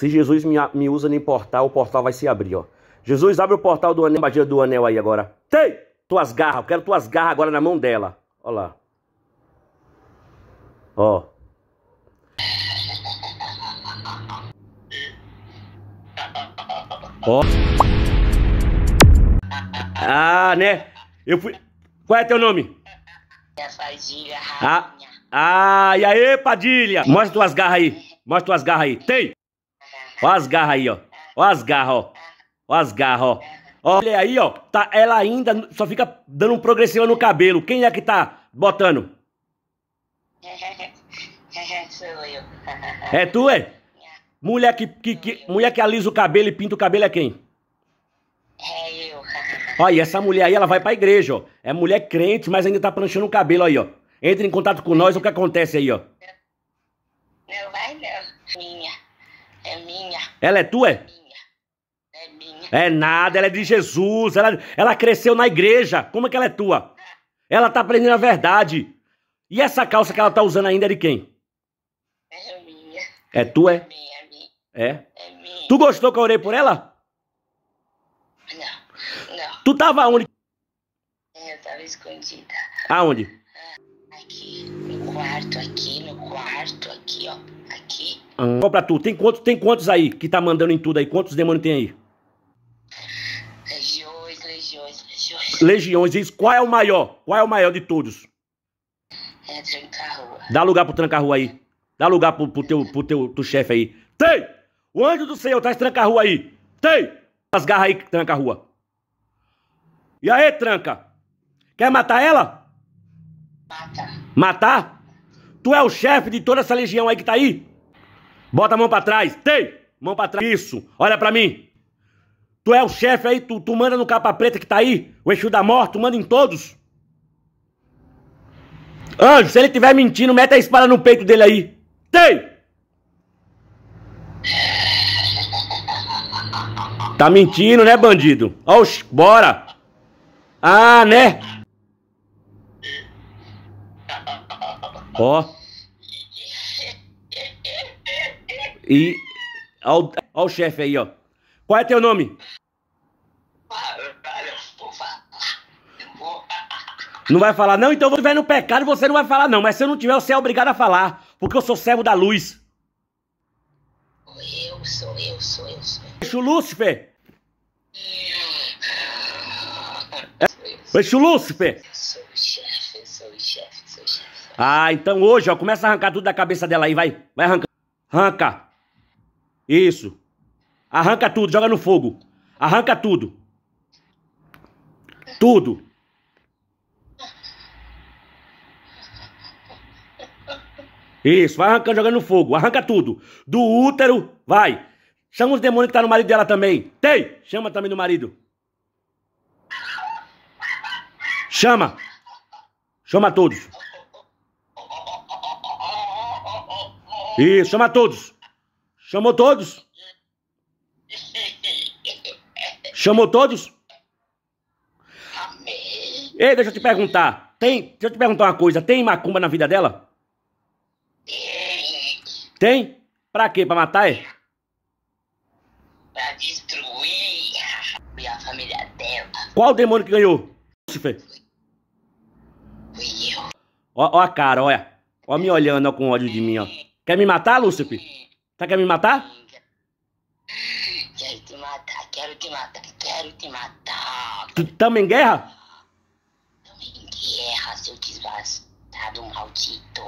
Se Jesus me, me usa no portal, o portal vai se abrir, ó. Jesus, abre o portal do anel, batida do anel aí agora. Tem! Tuas garras, eu quero tuas garras agora na mão dela. Ó lá. Ó. Ó. Ah, né? Eu fui... Qual é teu nome? Padilha, ah, ah, e aí, Padilha? Mostra tuas garras aí. Mostra tuas garras aí. Tem! Olha as garras aí, ó. Olha as garras, ó. Olha as garras, ó. Olha aí, ó. Tá, ela ainda só fica dando um progressiva no cabelo. Quem é que tá botando? É tu, é? Mulher que, que, que, mulher que alisa o cabelo e pinta o cabelo é quem? É eu. Olha, e essa mulher aí, ela vai pra igreja, ó. É mulher crente, mas ainda tá planchando o cabelo aí, ó. Entra em contato com nós, o que acontece aí, ó? Não, vai ela é tua? É? minha. É nada, ela é de Jesus. Ela, ela cresceu na igreja. Como é que ela é tua? Ela tá aprendendo a verdade. E essa calça que ela tá usando ainda é de quem? É minha. É tua? É? É, é? minha. É? É minha. Tu gostou que eu orei por ela? Não, não. Tu tava onde? É, eu tava escondida. Aonde? Aqui, no quarto, aqui, no quarto, aqui, ó. Qual pra tu? Tem quantos, tem quantos aí que tá mandando em tudo aí? Quantos demônios tem aí? Legiões, legiões, legiões. Legiões, isso. qual é o maior? Qual é o maior de todos? É tranca-rua. Dá lugar pro tranca-rua aí. Dá lugar pro, pro teu, pro teu, teu chefe aí. Tem! O anjo do Senhor traz tranca-rua aí. Tem! As garras aí que tranca-rua. E aí, tranca? Quer matar ela? Mata. Matar? Tu é o chefe de toda essa legião aí que tá aí? Bota a mão pra trás. Tem! Mão pra trás. Isso. Olha pra mim. Tu é o chefe aí, tu, tu manda no capa preta que tá aí. O Exu da Morte, tu manda em todos. Anjo, se ele tiver mentindo, mete a espada no peito dele aí. Tem! Tá mentindo, né, bandido? Oxi, bora! Ah, né? Ó. E ao, ao chefe aí, ó. Qual é teu nome? Não vai falar, não? Então, se estiver no pecado, você não vai falar, não. Mas se eu não tiver, você é obrigado a falar. Porque eu sou servo da luz. Eu sou, eu sou, eu sou. Eixo Lúcifer. É. Eixo Lúcifer. Sou chefe, sou chefe, sou chefe. Ah, então hoje, ó, começa a arrancar tudo da cabeça dela aí, vai. Vai arrancar. Arranca. Isso. Arranca tudo, joga no fogo. Arranca tudo. Tudo. Isso, vai arrancando, jogando no fogo. Arranca tudo. Do útero, vai. Chama os demônios que tá no marido dela também. Tem! Chama também do marido. Chama. Chama todos. Isso, chama todos. Chamou todos? Chamou todos? Amém. Ei, deixa eu te perguntar. Tem, deixa eu te perguntar uma coisa. Tem macumba na vida dela? Tem. Tem? Pra quê? Pra matar, é? Pra destruir a família dela. Qual demônio que ganhou? Lucifer. Fui eu. Ó, ó a cara, olha. Ó me olhando ó, com ódio de mim, ó. Quer me matar, Lúcifer? Tá querendo me matar? Quero te matar, quero te matar, quero te matar. Tu também guerra? Também guerra, seu desbastado maldito.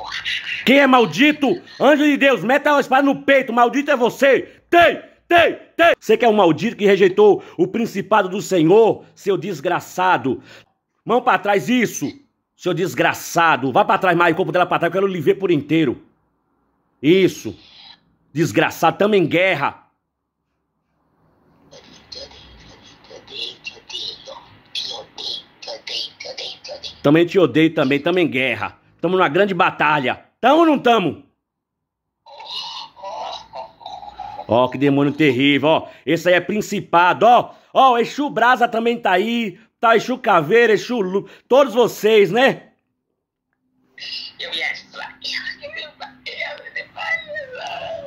Quem é maldito? Anjo de Deus, meta a espada no peito, maldito é você. Tem, tem, tem. Você que é um maldito que rejeitou o principado do Senhor, seu desgraçado. Mão para trás, isso. Seu desgraçado. Vá para trás mais, o corpo dela para trás, eu quero lhe ver por inteiro. Isso. Desgraçado, tamo em guerra. Também te odeio também, tamo em guerra. Tamo numa grande batalha. Tamo ou não tamo? Ó, oh, que demônio terrível, ó. Oh, esse aí é principado, ó. Oh, ó, oh, Exu Brasa também tá aí. Tá Exu Caveira, Exu Lu... Todos vocês, né? Eu yes.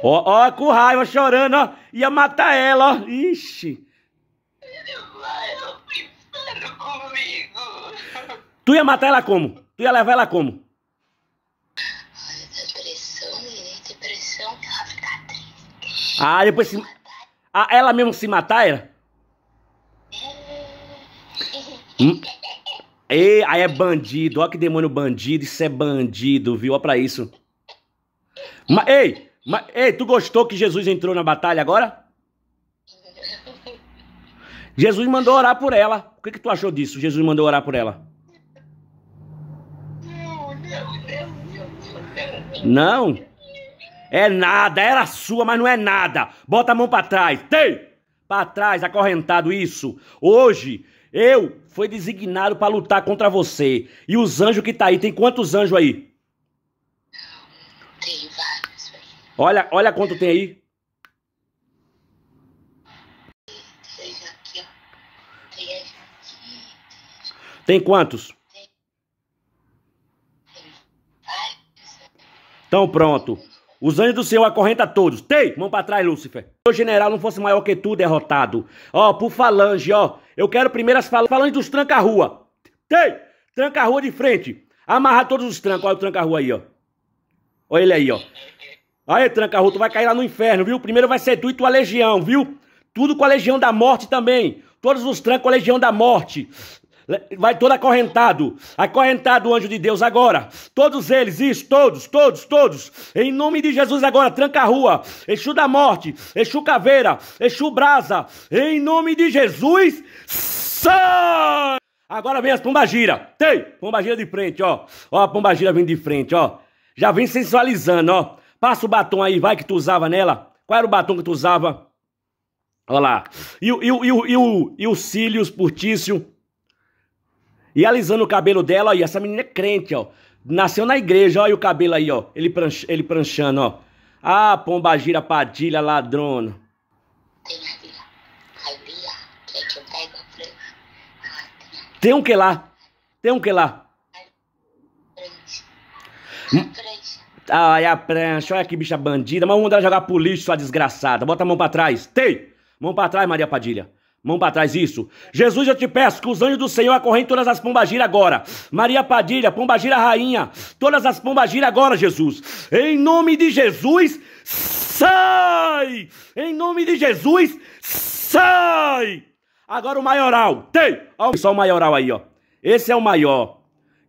Ó, ó, com raiva, chorando, ó. Ia matar ela, ó. Ixi. Tu ia matar ela como? Tu ia levar ela como? Depressão, depressão, ela triste. Ah, depois se. Ah, ela mesmo se matar, era? hum? Ei, aí é bandido, olha que demônio bandido, isso é bandido, viu? Olha pra isso. ei, mas, ei, tu gostou que Jesus entrou na batalha agora? Jesus mandou orar por ela. O que, que tu achou disso? Jesus mandou orar por ela. Não, É nada, era sua, mas não é nada. Bota a mão para trás. Tem! Para trás, acorrentado isso. Hoje eu fui designado para lutar contra você. E os anjos que tá aí, tem quantos anjos aí? Olha, olha quanto tem aí. Tem quantos? Então pronto. Os anjos do Senhor acorrenta todos. Tem! Mão para trás, Lúcifer. Se o general não fosse maior que tu, derrotado. Ó, por falange, ó. Eu quero primeiro as fal falanges dos tranca-rua. Tem! Tranca-rua de frente. Amarra todos os trancos. Olha o tranca-rua aí, ó. Olha ele aí, ó. Aí, rua, tu vai cair lá no inferno, viu? Primeiro vai ser tu e tua legião, viu? Tudo com a legião da morte também. Todos os trancos com a legião da morte. Vai todo acorrentado, acorrentado o anjo de Deus agora. Todos eles, isso, todos, todos, todos. Em nome de Jesus agora, tranca a rua. Exu da morte, Exu caveira, Exu brasa. Em nome de Jesus, sai! Agora vem as pombagira. Tem, pombagira de frente, ó. Ó a pombagira vindo de frente, ó. Já vem sensualizando, ó. Passa o batom aí, vai que tu usava nela. Qual era o batom que tu usava? Olha lá. E, o, e, o, e, o, e, o, os cílios portício. E alisando o cabelo dela, aí. Essa menina é crente, ó. Nasceu na igreja, olha o cabelo aí, ó. Ele, prancha, ele pranchando, ó. Ah, pomba gira, padilha, ladrona. Tem um que lá. Tem um que lá. Hum? Ai, a prancha, olha que bicha bandida. Mas vamos mandar é jogar pro lixo, sua desgraçada. Bota a mão pra trás. Tem! Mão pra trás, Maria Padilha. Mão pra trás, isso. Jesus, eu te peço que os anjos do Senhor acorrem todas as pombagira agora. Maria Padilha, pombagira rainha. Todas as pombagira agora, Jesus. Em nome de Jesus, sai! Em nome de Jesus, sai! Agora o maioral. Tem! Olha só o maioral aí, ó. Esse é o maior.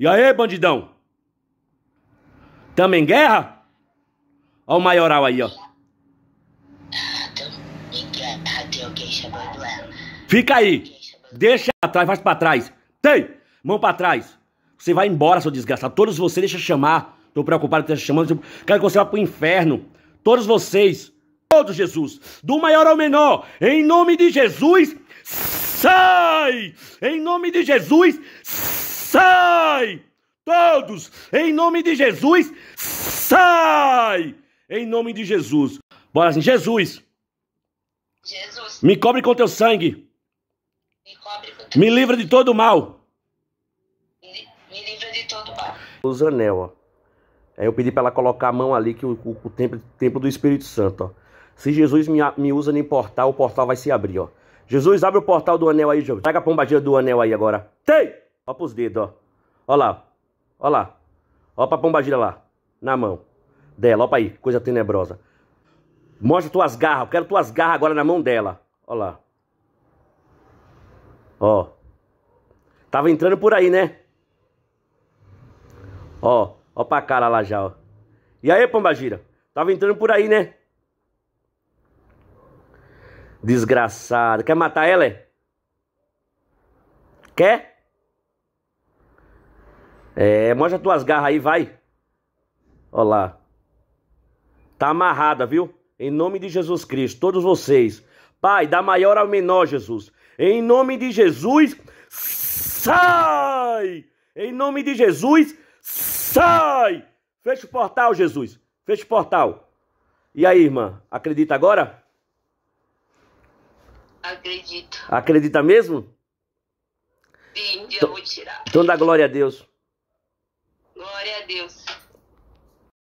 E aí, bandidão? Tamo em guerra? Olha o maioral aí, ó. Fica aí. Deixa atrás, faz pra trás. Tem! Mão pra trás. Você vai embora, seu desgraçado. Todos vocês, deixa eu chamar. Tô preocupado que tá chamando. Quero que você vá pro inferno. Todos vocês. Todos, Jesus. Do maior ao menor. Em nome de Jesus, sai! Em nome de Jesus, sai! Todos, em nome de Jesus, sai! Em nome de Jesus. Bora assim, Jesus. Jesus. Me cobre com teu sangue. Me, cobre com teu me livra de todo mal. Me, me livra de todo mal. Os anel, ó. Aí é, eu pedi para ela colocar a mão ali, que o, o, o templo, templo do Espírito Santo, ó. Se Jesus me, me usa no portal, o portal vai se abrir, ó. Jesus, abre o portal do anel aí, Jesus. Pega a pombadinha do anel aí agora. Tem! Ó pros dedos, ó. Ó lá. Olha lá. Olha pra pombagira lá. Na mão dela. Olha pra aí, coisa tenebrosa. Mostra tuas garras. Eu quero tuas garras agora na mão dela. Olha lá. Ó. Tava entrando por aí, né? Ó. Ó pra cara lá já, ó. E aí, pombagira? Tava entrando por aí, né? Desgraçado. Quer matar ela, é? Quer? É, mostra tuas garras aí, vai. Olha lá. Tá amarrada, viu? Em nome de Jesus Cristo, todos vocês. Pai, da maior ao menor, Jesus. Em nome de Jesus, sai! Em nome de Jesus, sai! Fecha o portal, Jesus. Fecha o portal. E aí, irmã, acredita agora? Acredito. Acredita mesmo? Sim, eu então, vou tirar. Então dá glória a Deus. Glória a Deus.